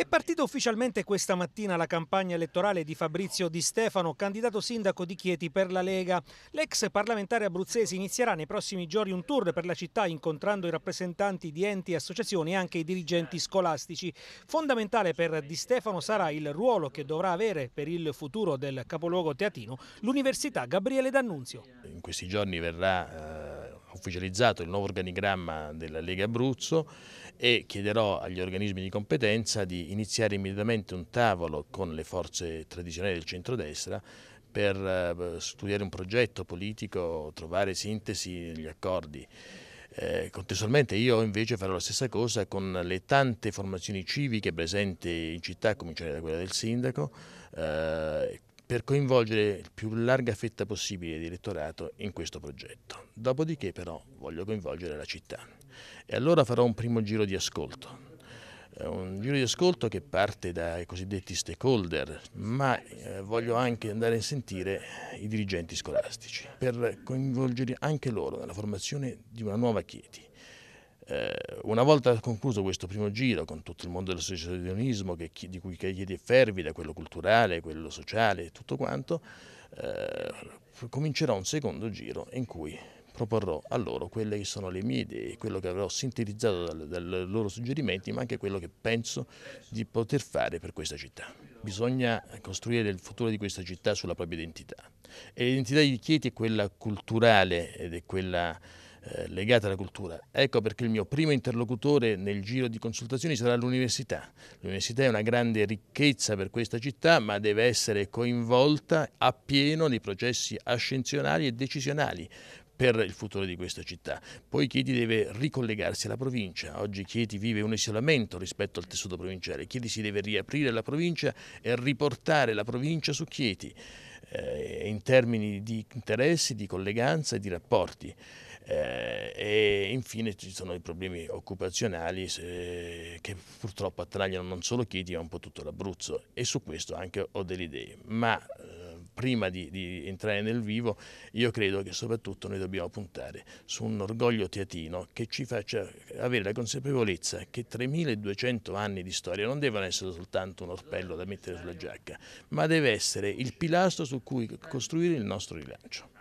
È partita ufficialmente questa mattina la campagna elettorale di Fabrizio Di Stefano, candidato sindaco di Chieti per la Lega. L'ex parlamentare abruzzese inizierà nei prossimi giorni un tour per la città incontrando i rappresentanti di enti e associazioni e anche i dirigenti scolastici. Fondamentale per Di Stefano sarà il ruolo che dovrà avere per il futuro del capoluogo teatino l'Università Gabriele D'Annunzio. In questi giorni verrà eh, ufficializzato il nuovo organigramma della Lega Abruzzo e chiederò agli organismi di competenza di iniziare immediatamente un tavolo con le forze tradizionali del centrodestra per eh, studiare un progetto politico, trovare sintesi negli accordi. Eh, contestualmente io invece farò la stessa cosa con le tante formazioni civiche presenti in città, a cominciare da quella del sindaco, eh, per coinvolgere il più larga fetta possibile di elettorato in questo progetto. Dopodiché però voglio coinvolgere la città e allora farò un primo giro di ascolto. Eh, un giro di ascolto che parte dai cosiddetti stakeholder, ma eh, voglio anche andare a sentire i dirigenti scolastici per coinvolgere anche loro nella formazione di una nuova Chieti. Eh, una volta concluso questo primo giro con tutto il mondo dell'associazionismo che, di cui Cagliari è fervida, quello culturale, quello sociale e tutto quanto, eh, comincerò un secondo giro in cui proporrò a loro quelle che sono le mie idee, quello che avrò sintetizzato dai loro suggerimenti, ma anche quello che penso di poter fare per questa città. Bisogna costruire il futuro di questa città sulla propria identità. E l'identità di Chieti è quella culturale ed è quella eh, legate alla cultura. Ecco perché il mio primo interlocutore nel giro di consultazioni sarà l'università. L'università è una grande ricchezza per questa città, ma deve essere coinvolta appieno nei processi ascensionali e decisionali per il futuro di questa città. Poi Chieti deve ricollegarsi alla provincia, oggi Chieti vive un isolamento rispetto al tessuto provinciale, Chieti si deve riaprire la provincia e riportare la provincia su Chieti eh, in termini di interessi, di colleganza e di rapporti. Eh, e infine ci sono i problemi occupazionali eh, che purtroppo attragliano non solo Chiti ma un po' tutto l'Abruzzo e su questo anche ho delle idee. Ma eh, prima di, di, entrare nel vivo io credo che soprattutto noi dobbiamo puntare su un orgoglio teatino che ci faccia avere la consapevolezza che 3200 anni di storia non devono essere soltanto un orpello da mettere sulla giacca ma deve essere il pilastro su cui costruire il nostro rilancio.